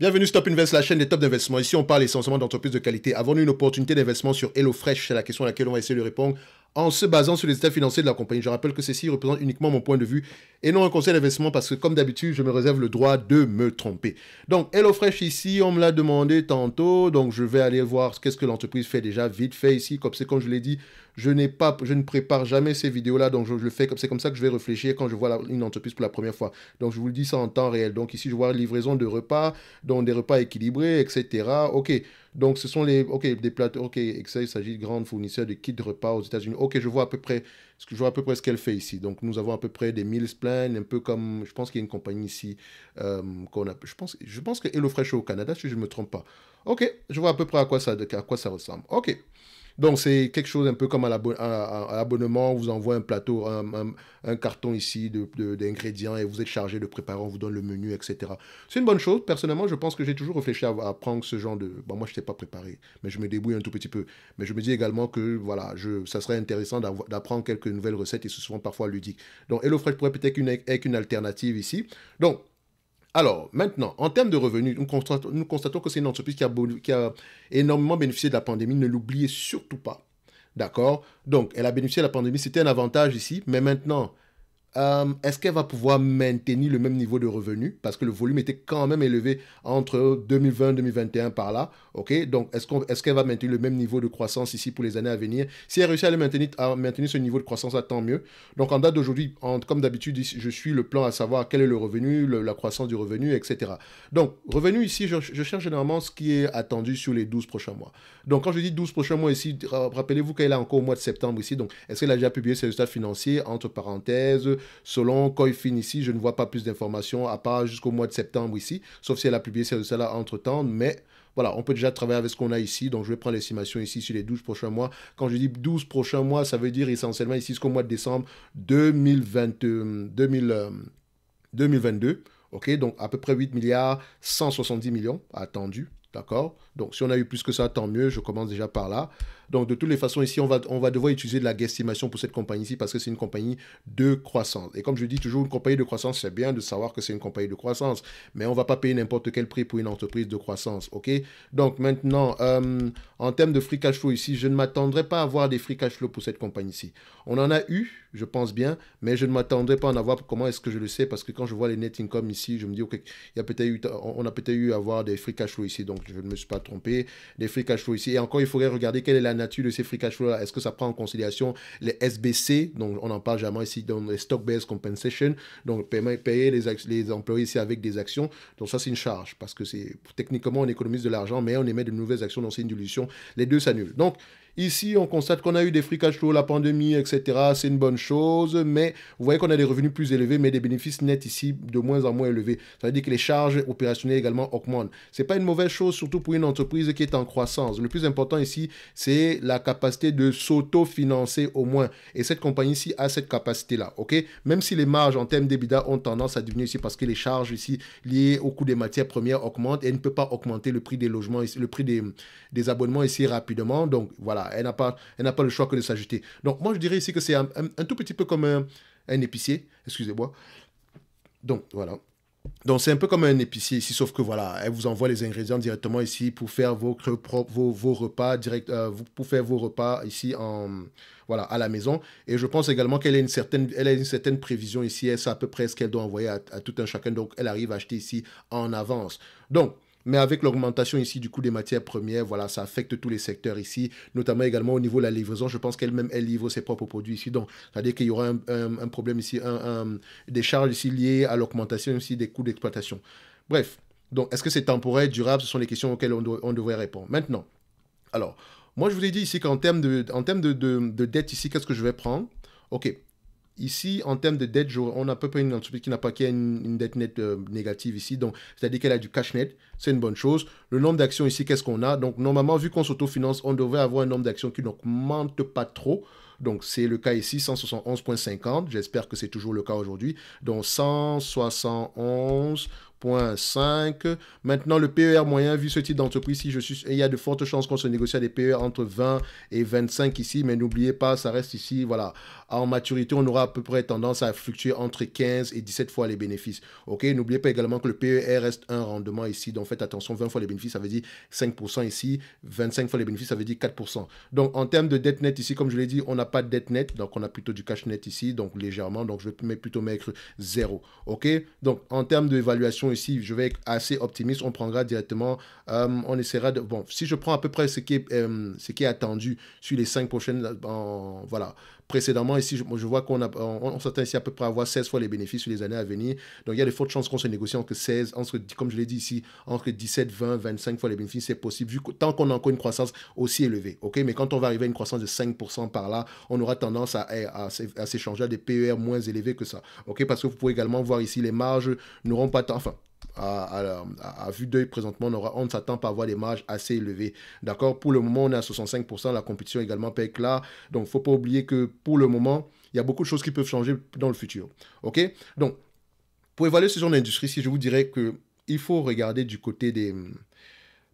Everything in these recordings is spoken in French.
Bienvenue Top Invest, la chaîne des tops d'investissement. Ici, on parle essentiellement d'entreprises de qualité. Avons-nous une opportunité d'investissement sur HelloFresh C'est la question à laquelle on va essayer de répondre en se basant sur les états financiers de la compagnie. Je rappelle que ceci représente uniquement mon point de vue et non un conseil d'investissement parce que, comme d'habitude, je me réserve le droit de me tromper. Donc, HelloFresh ici, on me l'a demandé tantôt. Donc, je vais aller voir qu'est-ce que l'entreprise fait déjà vite fait ici. Comme c'est comme je l'ai dit, je, n'ai pas, je ne prépare jamais ces vidéos-là, donc je, le fais comme c'est comme ça que je vais réfléchir quand je vois une entreprise pour la première fois. Donc je vous le dis ça en temps réel. Donc ici, je vois livraison de repas, donc des repas équilibrés, etc. OK. Donc ce sont les OK, des plateaux OK, Excel il s'agit de grandes fournisseurs de kits de repas aux États-Unis. OK, je vois à peu près ce que je vois à peu près ce qu'elle fait ici. Donc nous avons à peu près des meals plans, un peu comme je pense qu'il y a une compagnie ici euh, qu'on a je pense je pense que HelloFresh au Canada si je ne me trompe pas. OK, je vois à peu près à quoi ça à quoi ça ressemble. OK. Donc, c'est quelque chose un peu comme à l'abonnement, on vous envoie un plateau, un, carton ici d'ingrédients de, et vous êtes chargé de préparer, on vous donne le menu, etc. C'est une bonne chose. Personnellement, je pense que j'ai toujours réfléchi à, apprendre prendre ce genre de... Bon, moi, je ne pas préparé, mais je me débrouille un tout petit peu. Mais je me dis également que, voilà, je, ça serait intéressant d'apprendre quelques nouvelles recettes et ce sont parfois ludiques. Donc, HelloFresh pourrait peut-être être une alternative ici. Donc, alors, maintenant, en termes de revenus, nous constatons, que c'est une entreprise qui a énormément bénéficié de la pandémie. Ne l'oubliez surtout pas. D'accord Donc, elle a bénéficié de la pandémie. C'était un avantage ici. Mais maintenant, euh, est-ce qu'elle va pouvoir maintenir le même niveau de revenu Parce que le volume était quand même élevé entre 2020 2021 par là. ok Donc, est-ce, qu'elle va maintenir le même niveau de croissance ici pour les années à venir Si elle réussit à, le maintenir, à maintenir ce niveau de croissance, ah, tant mieux. Donc, en date d'aujourd'hui, comme d'habitude, je suis le plan à savoir quel est le revenu, la croissance du revenu, etc. Donc, revenu ici, je, cherche généralement ce qui est attendu sur les 12 prochains mois. Donc, quand je dis 12 prochains mois ici, rappelez-vous qu'elle est encore au mois de septembre ici. Donc, est-ce qu'elle a déjà publié ses résultats financiers, entre parenthèses selon Coifin ici, je ne vois pas plus d'informations à part jusqu'au mois de septembre ici, sauf si elle a publié celle-là entre-temps, mais voilà, on peut déjà travailler avec ce qu'on a ici. Donc, je vais prendre l'estimation ici sur les 12 prochains mois. Quand je dis 12 prochains mois, ça veut dire essentiellement ici jusqu'au mois de décembre 2022. Euh, euh, OK, donc à peu près 8 milliards 170 millions attendus. D'accord Donc, si on a eu plus que ça, tant mieux. Je commence déjà par là. Donc, de toutes les façons, ici, on va, on va devoir utiliser de la guestimation pour cette compagnie ci parce que c'est une compagnie de croissance. Et comme je dis toujours, une compagnie de croissance, c'est bien de savoir que c'est une compagnie de croissance, mais on va pas payer n'importe quel prix pour une entreprise de croissance, ok Donc, maintenant, euh, en termes de free cash flow ici, je ne m'attendrai pas à avoir des free cash flow pour cette compagnie ci On en a eu, je pense bien, mais je ne m'attendrai pas à en avoir. Comment est-ce que je le sais Parce que quand je vois les net income ici, je me dis, ok, il y a peut-être eu, on a peut-être eu à avoir des free cash flow ici, donc je ne me suis pas trompé. Des free cash flow ici. Et encore, il faudrait regarder quelle est la nature de ces free cash flow-là Est-ce que ça prend en considération les SBC Donc, on en parle jamais ici, dans les stock-based compensation. Donc, payer, les, les, employés ici avec des actions. Donc, ça, c'est une charge parce que c'est techniquement, on économise de l'argent, mais on émet de nouvelles actions, donc c'est une dilution. Les deux s'annulent. Donc, Ici, on constate qu'on a eu des free cash la pandémie, etc. C'est une bonne chose, mais vous voyez qu'on a des revenus plus élevés, mais des bénéfices nets ici de moins en moins élevés. Ça veut dire que les charges opérationnelles également augmentent. Ce n'est pas une mauvaise chose, surtout pour une entreprise qui est en croissance. Le plus important ici, c'est la capacité de s'auto-financer au moins. Et cette compagnie ici a cette capacité-là, ok Même si les marges en termes d'EBITDA ont tendance à diminuer ici parce que les charges ici liées au coût des matières premières augmentent et ne peut pas augmenter le prix des logements, le prix des abonnements ici rapidement. Donc voilà elle n'a pas, elle n'a pas le choix que de s'ajouter. Donc moi je dirais ici que c'est un, tout petit peu comme un, épicier, excusez-moi. Donc voilà. Donc c'est un peu comme un épicier ici, sauf que voilà, elle vous envoie les ingrédients directement ici pour faire vos, repas direct, euh, pour faire vos repas ici en voilà à la maison. Et je pense également qu'elle a une certaine, elle a une certaine prévision ici. Elle sait à peu près ce qu'elle doit envoyer à tout un chacun, donc elle arrive à acheter ici en avance. Donc mais avec l'augmentation ici du coût des matières premières, voilà, ça affecte tous les secteurs ici, notamment également au niveau de la livraison. Je pense qu'elle-même, elle livre ses propres produits ici. Donc, ça à dire qu'il y aura un, problème ici, un, des charges ici liées à l'augmentation aussi des coûts d'exploitation. Bref, donc est-ce que c'est temporaire, durable Ce sont les questions auxquelles on, devrait répondre. Maintenant, alors, moi je vous ai dit ici qu'en termes de, en termes de dette ici, qu'est-ce que je vais prendre Ok, ici, en termes de dette, on a à peu près une entreprise qui n'a pas qu'une une, dette nette euh, négative ici. Donc, c'est-à-dire qu'elle a du cash net. C'est une bonne chose. Le nombre d'actions ici, qu'est-ce qu'on a Donc, normalement, vu qu'on s'autofinance, on devrait avoir un nombre d'actions qui n'augmente pas trop. Donc, c'est le cas ici, 171.50. J'espère que c'est toujours le cas aujourd'hui. Donc, 171 5. Maintenant, le PER moyen, vu ce type d'entreprise, si je suis, il y a de fortes chances qu'on se négocie à des PER entre 20 et 25 ici, mais n'oubliez pas, ça reste ici, voilà. En maturité, on aura à peu près tendance à fluctuer entre 15 et 17 fois les bénéfices. Ok, n'oubliez pas également que le PER reste un rendement ici, donc faites attention, 20 fois les bénéfices, ça veut dire 5% ici, 25 fois les bénéfices, ça veut dire 4%. Donc, en termes de dette nette ici, comme je l'ai dit, on n'a pas de dette nette, donc on a plutôt du cash net ici, donc légèrement, donc je vais plutôt mettre 0. Ok, donc en termes d'évaluation ici, je vais être assez optimiste. On prendra directement, euh, on essaiera de. Bon, si je prends à peu près ce qui est, euh, ce qui est attendu sur les cinq prochaines. voilà. Précédemment, ici, je, vois qu'on s'attend ici à peu près à avoir 16 fois les bénéfices sur les années à venir. Donc, il y a de fortes chances qu'on se négocie entre 16, entre, comme je l'ai dit ici, entre 17, 20, 25 fois les bénéfices. C'est possible, vu que, tant qu'on a encore une croissance aussi élevée. OK Mais quand on va arriver à une croissance de 5% par là, on aura tendance à, eh, s'échanger à des PER moins élevés que ça. OK Parce que vous pouvez également voir ici, les marges n'auront pas tant. Enfin, à, vue d'œil présentement, on, ne s'attend pas à avoir des marges assez élevées. D'accord Pour le moment, on est à 65%, la compétition également pèque là. Donc, il ne faut pas oublier que pour le moment, il y a beaucoup de choses qui peuvent changer dans le futur. OK Donc, pour évaluer ce genre d'industrie, si je vous dirais que il faut regarder du côté des...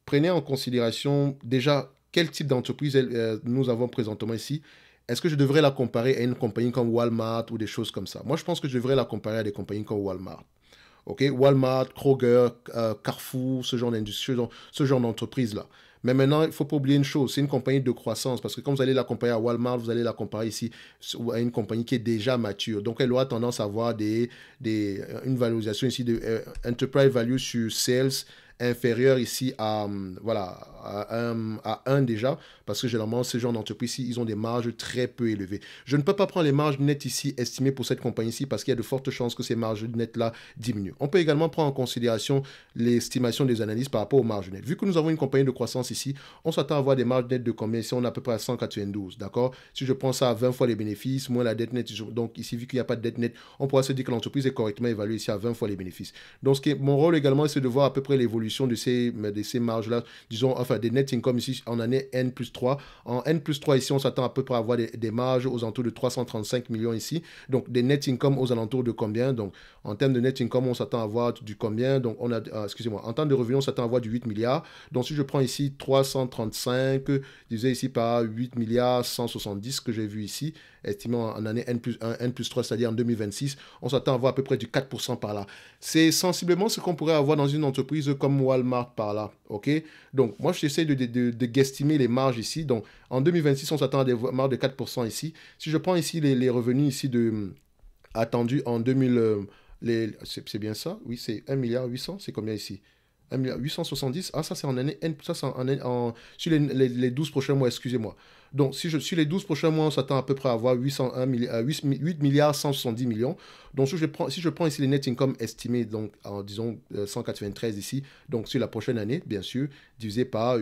Prenez en considération déjà quel type d'entreprise euh, nous avons présentement ici. Est-ce que je devrais la comparer à une compagnie comme Walmart ou des choses comme ça Moi, je pense que je devrais la comparer à des compagnies comme Walmart. OK Walmart, Kroger, euh, Carrefour, ce genre ce genre d'entreprise-là. Mais maintenant, il ne faut pas oublier une chose, c'est une compagnie de croissance, parce que quand vous allez la comparer à Walmart, vous allez la comparer ici à une compagnie qui est déjà mature. Donc, elle aura tendance à avoir des, des, euh, une valorisation ici de euh, enterprise value sur sales inférieur ici à, hum, voilà, à, un, déjà, parce que généralement, ces d'entreprise-ci, ils ont des marges très peu élevées. Je ne peux pas prendre les marges nettes ici estimées pour cette compagnie-ci, parce qu'il y a de fortes chances que ces marges nettes-là diminuent. On peut également prendre en considération l'estimation des analystes par rapport aux marges nettes. Vu que nous avons une compagnie de croissance ici, on s'attend à avoir des marges nettes de combien si on est à peu près à 192, d'accord Si je prends ça à 20 fois les bénéfices, moins la dette nette, donc ici, vu qu'il n'y a pas de dette nette, on pourra se dire que l'entreprise est correctement évaluée ici à 20 fois les bénéfices. Donc, ce mon rôle également, c'est de voir à peu près l'évolution de ces, ces marges-là, disons, enfin, des net income ici en année N plus 3. En N plus 3, ici, on s'attend à peu près à avoir des, marges aux alentours de 335 millions ici. Donc, des net income aux alentours de combien Donc, en termes de net income, on s'attend à avoir du combien Donc, on a, ah, excusez-moi, en termes de revenus, on s'attend à avoir du 8 milliards. Donc, si je prends ici 335, divisé ici par 8 milliards 170 que j'ai vu ici, estimant en année N plus N plus 3, c'est-à-dire en 2026, on s'attend à avoir à peu près du 4% par là. C'est sensiblement ce qu'on pourrait avoir dans une entreprise comme Walmart par là. OK Donc, moi, j'essaie de, de, guestimer les marges ici. Donc, en 2026, on s'attend à des marges de 4% ici. Si je prends ici les, revenus ici de hum, attendus en 2000... Euh, c'est bien ça Oui, c'est 1 milliard 800. C'est combien ici 1 870. Ah, ça, c'est en année N. Ça, en, en, sur les 12 prochains mois, excusez-moi. Donc, si, je, les 12 prochains mois, on s'attend à peu près à avoir 801 8, euh, milliards millions. Donc, si je, prends, si je prends ici les net income estimés, donc, en, disons, 193 euh, ici, donc sur la prochaine année, bien sûr, divisé par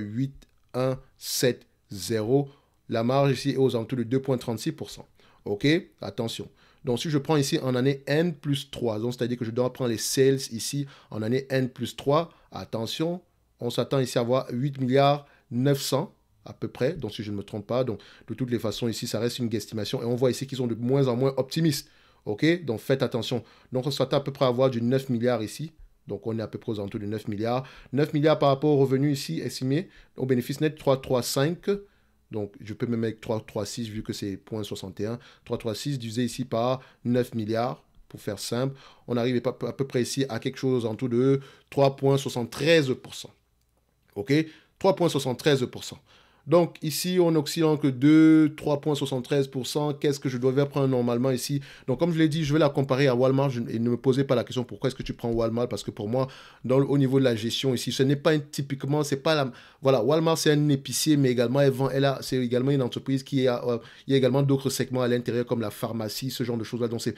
0, la marge ici est aux alentours de 2,36%. OK Attention. Donc, si je prends ici en année N plus 3, donc c'est-à-dire que je dois prendre les sales ici en année N plus 3, attention, on s'attend ici à avoir 8 milliards 900 à peu près, donc si je ne me trompe pas. Donc de toutes les façons, ici, ça reste une guesstimation. Et on voit ici qu'ils sont de moins en moins optimistes. OK Donc faites attention. Donc on s'attend à peu près à avoir du 9 milliards ici. Donc on est à peu près aux alentours de 9 milliards. 9 milliards par rapport au revenu ici estimés au bénéfice net 335. Donc je peux me mettre 336 vu que c'est 0.61. 336 divisé ici par 9 milliards pour faire simple. On arrive à peu près ici à quelque chose en tout de 3.73%. OK 3.73%. Donc ici, on Occident que 2, 3,73%. Qu'est-ce que je devais prendre normalement ici Donc comme je l'ai dit, je vais la comparer à Walmart. et ne me posez pas la question pourquoi est-ce que tu prends Walmart Parce que pour moi, dans, au niveau de la gestion ici, ce n'est pas typiquement, c'est pas la... Voilà, Walmart c'est un épicier, mais également elle vend, elle c'est également une entreprise qui a, euh, il y a également d'autres segments à l'intérieur comme la pharmacie, ce genre de choses-là. Donc c'est,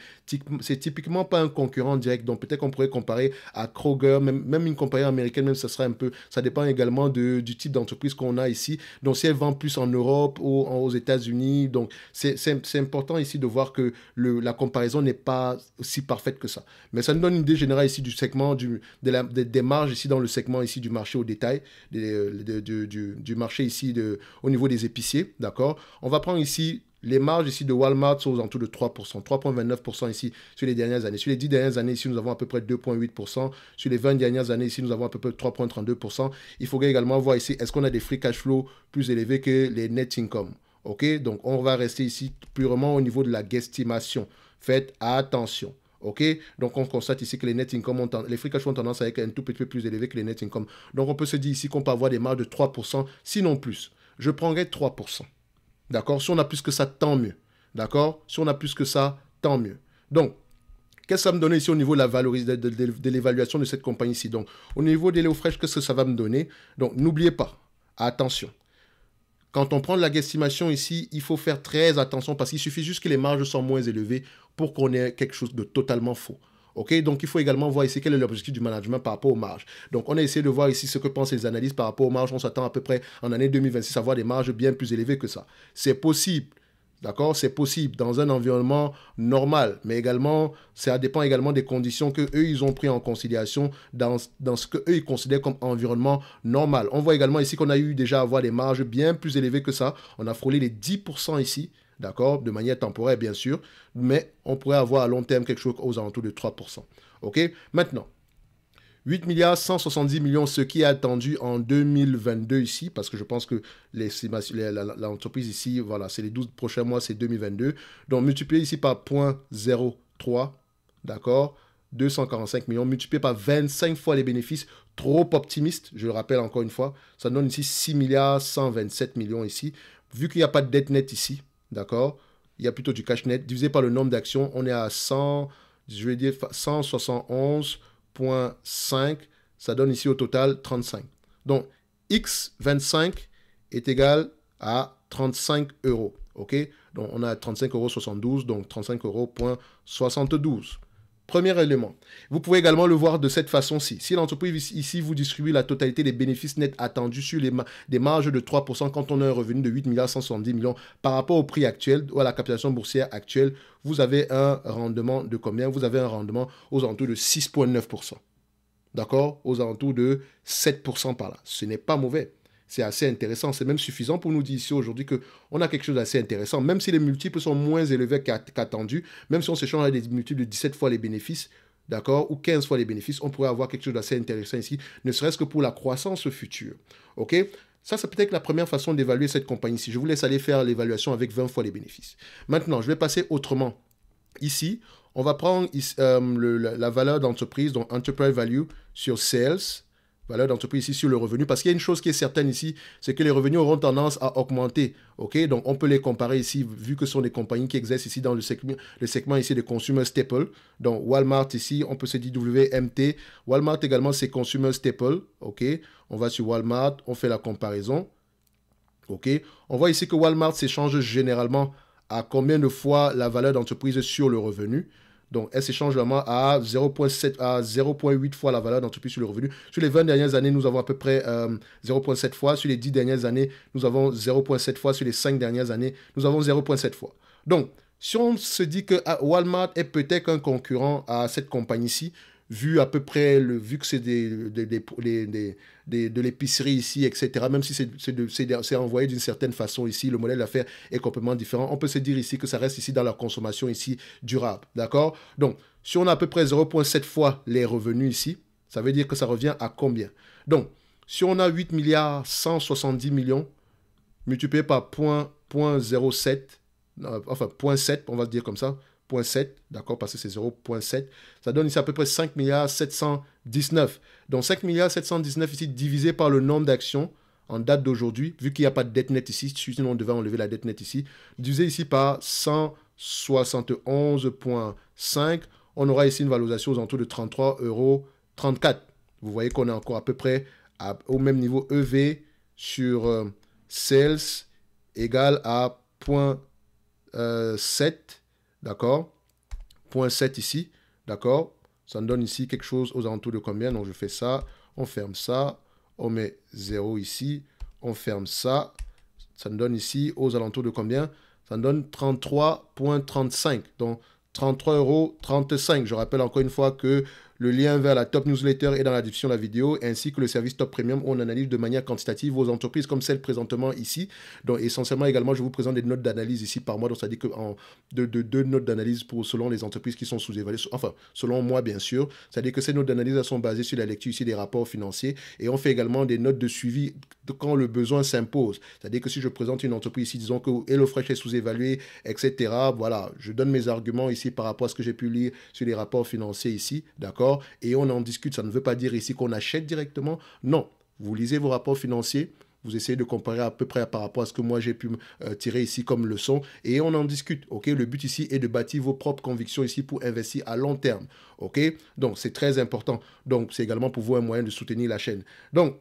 c'est typiquement pas un concurrent direct. Donc peut-être qu'on pourrait comparer à Kroger, même, une compagnie américaine, même ça serait un peu... Ça dépend également de, du type d'entreprise qu'on a ici. Donc si plus en Europe aux États-Unis. Donc, c'est important ici de voir que le, la comparaison n'est pas aussi parfaite que ça. Mais ça nous donne une idée générale ici du segment, du, des, marges ici dans le segment ici du marché au détail, du, marché ici de, au niveau des épiciers. D'accord On va prendre ici les marges ici de Walmart sont aux alentours de 3%, 3,29% ici sur les dernières années. Sur les 10 dernières années, ici, nous avons à peu près 2,8%. Sur les 20 dernières années, ici, nous avons à peu près 3,32%. Il faudrait également voir ici, est-ce qu'on a des free cash flow plus élevés que les net income OK Donc, on va rester ici purement au niveau de la guestimation. Faites attention. OK Donc, on constate ici que les net income les free cash flow ont tendance à être un tout petit peu plus élevés que les net income. Donc, on peut se dire ici qu'on peut avoir des marges de 3%, sinon plus. Je prendrais 3%. D'accord Si on a plus que ça, tant mieux. D'accord Si on a plus que ça, tant mieux. Donc, qu'est-ce que ça me donne ici au niveau de la valorisation, de, l'évaluation de cette compagnie ici Donc, au niveau des Léo fraîche, qu'est-ce que ça va me donner Donc, n'oubliez pas, attention. Quand on prend de la estimation ici, il faut faire très attention parce qu'il suffit juste que les marges soient moins élevées pour qu'on ait quelque chose de totalement faux. Donc, il faut également voir ici quel est l'objectif du management par rapport aux marges. Donc, on a essayé de voir ici ce que pensent les analystes par rapport aux marges. On s'attend à peu près en année 2026 à voir des marges bien plus élevées que ça. C'est possible. D'accord C'est possible dans un environnement normal, mais également, ça dépend également des conditions que eux ils ont pris en considération dans, ce que ils considèrent comme environnement normal. On voit également ici qu'on a eu déjà à avoir des marges bien plus élevées que ça. On a frôlé les 10% ici, d'accord De manière temporaire, bien sûr, mais on pourrait avoir à long terme quelque chose aux alentours de 3%. OK Maintenant, 8 milliards millions, ce qui est attendu en 2022 ici, parce que je pense que l'entreprise ici, voilà, c'est les 12 prochains mois, c'est 2022. Donc, multiplié ici par 0.03, d'accord 245 millions, multiplié par 25 fois les bénéfices, trop optimiste, je le rappelle encore une fois, ça donne ici 6 milliards millions ici. Vu qu'il n'y a pas de dette nette ici, D'accord Il y a plutôt du cash net. Divisé par le nombre d'actions, on est à 171.5. Ça donne ici au total 35. Donc, X25 est égal à 35 euros. OK Donc, on a 35,72 euros, donc 35,72 euros. Premier élément. Vous pouvez également le voir de cette façon-ci. Si l'entreprise ici vous distribue la totalité des bénéfices nets attendus sur des marges de 3% quand on a un revenu de 8,170 millions par rapport au prix actuel ou à la capitalisation boursière actuelle, vous avez un rendement de combien Vous avez un rendement aux alentours de 6,9%. D'accord Aux alentours de 7% par là. Ce n'est pas mauvais c'est assez intéressant, c'est même suffisant pour nous dire ici aujourd'hui qu'on a quelque chose d'assez intéressant, même si les multiples sont moins élevés qu'attendus, même si on s'échange à des multiples de 17 fois les bénéfices, d'accord, ou 15 fois les bénéfices, on pourrait avoir quelque chose d'assez intéressant ici, ne serait-ce que pour la croissance future, ok ça, c'est peut-être la première façon d'évaluer cette compagnie. ici. je vous laisse aller faire l'évaluation avec 20 fois les bénéfices. Maintenant, je vais passer autrement. Ici, on va prendre euh, la valeur d'entreprise, donc Enterprise Value, sur Sales valeur d'entreprise ici sur le revenu. Parce qu'il y a une chose qui est certaine ici, c'est que les revenus auront tendance à augmenter. ok Donc on peut les comparer ici, vu que ce sont des compagnies qui existent ici dans le segment, le segment ici des consumer staple. Donc Walmart ici, on peut se dire WMT. Walmart également, c'est consumer staple. ok On va sur Walmart, on fait la comparaison. ok On voit ici que Walmart s'échange généralement à combien de fois la valeur d'entreprise sur le revenu. Donc, elle s'échange vraiment à 0,7 à 0,8 fois la valeur d'entreprise sur le revenu. Sur les 20 dernières années, nous avons à peu près 0,7 euh, fois. Sur les 10 dernières années, nous avons 0,7 fois. Sur les 5 dernières années, nous avons 0,7 fois. Donc, si on se dit que ah, Walmart est peut-être un concurrent à cette compagnie-ci, vu à peu près, le, vu que c'est des, de l'épicerie ici, etc., même si c'est envoyé d'une certaine façon ici, le modèle d'affaires est complètement différent, on peut se dire ici que ça reste ici dans la consommation ici durable. D'accord Donc, si on a à peu près 0,7 fois les revenus ici, ça veut dire que ça revient à combien Donc, si on a 8 milliards 170 millions, multiplié par 0,07, euh, enfin 0,7, on va dire comme ça, 0,7, d'accord, parce que c'est 0,7, ça donne ici à peu près 5 milliards 719. Donc 5 milliards 719 ici divisé par le nombre d'actions en date d'aujourd'hui, vu qu'il n'y a pas de dette nette ici, sinon on devait enlever la dette nette ici, divisé ici par 171,5, on aura ici une valorisation aux alentours de 33,34 euros. Vous voyez qu'on est encore à peu près au même niveau EV sur euh, sales égale à 0.7 D'accord Point 7 ici. D'accord Ça me donne ici quelque chose aux alentours de combien Donc, je fais ça. On ferme ça. On met 0 ici. On ferme ça. Ça me donne ici aux alentours de combien Ça me donne 33,35. Donc, 33,35 euros. Je rappelle encore une fois que le lien vers la top newsletter est dans la description de la vidéo, ainsi que le service top premium où on analyse de manière quantitative vos entreprises comme celle présentement ici. Donc essentiellement également, je vous présente des notes d'analyse ici par mois. Donc ça dit que en, de, deux notes d'analyse pour selon les entreprises qui sont sous-évaluées. Enfin, selon moi bien sûr. Ça dit que ces notes d'analyse sont basées sur la lecture ici des rapports financiers et on fait également des notes de suivi quand le besoin s'impose. C'est-à-dire que si je présente une entreprise ici, disons que HelloFresh est sous-évalué, etc. Voilà, je donne mes arguments ici par rapport à ce que j'ai pu lire sur les rapports financiers ici, d'accord et on en discute. Ça ne veut pas dire ici qu'on achète directement. Non. Vous lisez vos rapports financiers, vous essayez de comparer à peu près par rapport à ce que moi j'ai pu euh, tirer ici comme leçon et on en discute. Ok, le but ici est de bâtir vos propres convictions ici pour investir à long terme. Ok, donc c'est très important. Donc c'est également pour vous un moyen de soutenir la chaîne. Donc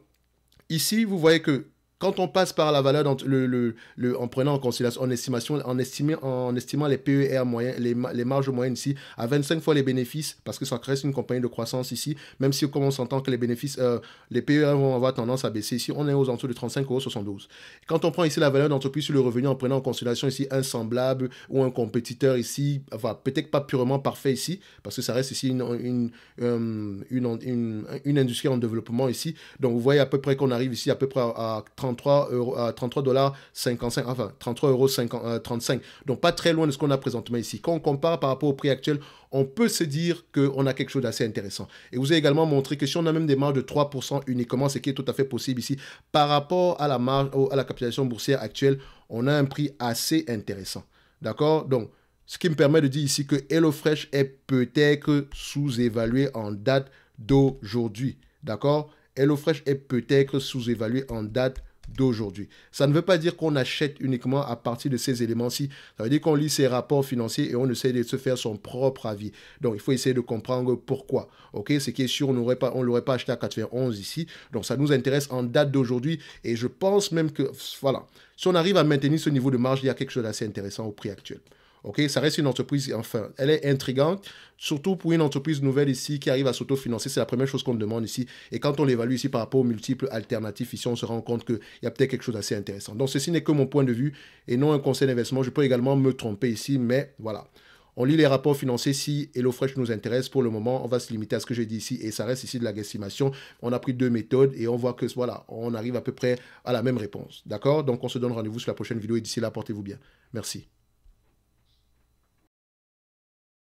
ici vous voyez que quand on passe par la valeur, le, en prenant en considération, en, estimation, en, estimant, en estimant les PER moyens, les, marges moyennes ici, à 25 fois les bénéfices, parce que ça reste une compagnie de croissance ici, même si comme on s'entend que les bénéfices, euh, les PER vont avoir tendance à baisser ici, on est aux alentours de 35,72 Quand on prend ici la valeur d'entreprise sur le revenu, en prenant en considération ici un semblable ou un compétiteur ici, enfin peut-être pas purement parfait ici, parce que ça reste ici une, une, euh, industrie en développement ici, donc vous voyez à peu près qu'on arrive ici à peu près à, 33 euros, à euh, 33 dollars 55, enfin 33 euros 35. Euh, Donc pas très loin de ce qu'on a présentement ici. Quand on compare par rapport au prix actuel, on peut se dire qu'on a quelque chose d'assez intéressant. Et vous avez également montré que si on a même des marges de 3% uniquement, ce qui est tout à fait possible ici, par rapport à la marge, à la capitalisation boursière actuelle, on a un prix assez intéressant. D'accord Donc, ce qui me permet de dire ici que HelloFresh est peut-être sous-évalué en date d'aujourd'hui. D'accord HelloFresh est peut-être sous-évalué en date d'aujourd'hui. Ça ne veut pas dire qu'on achète uniquement à partir de ces éléments-ci. Ça veut dire qu'on lit ses rapports financiers et on essaie de se faire son propre avis. Donc, il faut essayer de comprendre pourquoi. OK Ce qui est sûr, on ne l'aurait pas acheté à 91 ici. Donc, ça nous intéresse en date d'aujourd'hui. Et je pense même que, voilà, si on arrive à maintenir ce niveau de marge, il y a quelque chose d'assez intéressant au prix actuel. OK, ça reste une entreprise, enfin, elle est intrigante, surtout pour une entreprise nouvelle ici qui arrive à s'autofinancer. C'est la première chose qu'on demande ici. Et quand on l'évalue ici par rapport aux multiples alternatives, ici, on se rend compte qu'il y a peut-être quelque chose d'assez intéressant. Donc, ceci n'est que mon point de vue et non un conseil d'investissement. Je peux également me tromper ici, mais voilà. On lit les rapports financiers si HelloFresh nous intéresse. Pour le moment, on va se limiter à ce que j'ai dit ici et ça reste ici de la guesstimation. On a pris deux méthodes et on voit que voilà, on arrive à peu près à la même réponse. D'accord Donc on se donne rendez-vous sur la prochaine vidéo et d'ici là, portez-vous bien. Merci.